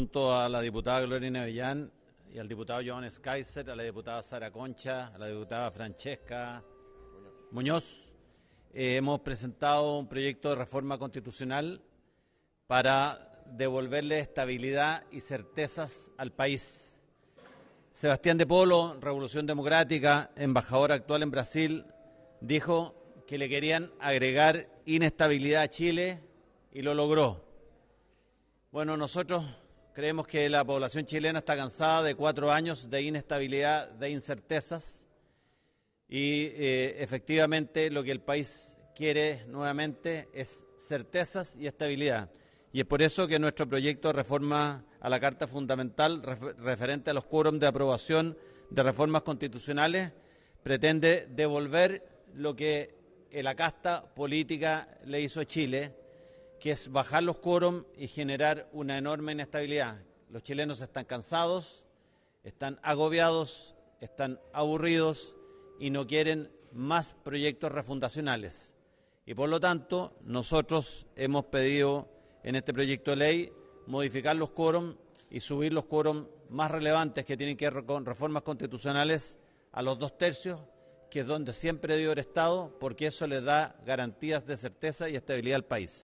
Junto a la diputada Gloria Nevellán y al diputado Joan Kaiser, a la diputada Sara Concha, a la diputada Francesca Muñoz, eh, hemos presentado un proyecto de reforma constitucional para devolverle estabilidad y certezas al país. Sebastián de Polo, Revolución Democrática, embajador actual en Brasil, dijo que le querían agregar inestabilidad a Chile y lo logró. Bueno, nosotros Creemos que la población chilena está cansada de cuatro años de inestabilidad, de incertezas y eh, efectivamente lo que el país quiere nuevamente es certezas y estabilidad. Y es por eso que nuestro proyecto de reforma a la Carta Fundamental referente a los quórums de aprobación de reformas constitucionales pretende devolver lo que la casta política le hizo a Chile que es bajar los quórum y generar una enorme inestabilidad. Los chilenos están cansados, están agobiados, están aburridos y no quieren más proyectos refundacionales. Y por lo tanto, nosotros hemos pedido en este proyecto de ley modificar los quórum y subir los quórum más relevantes que tienen que ver con reformas constitucionales a los dos tercios, que es donde siempre dio el Estado, porque eso le da garantías de certeza y estabilidad al país.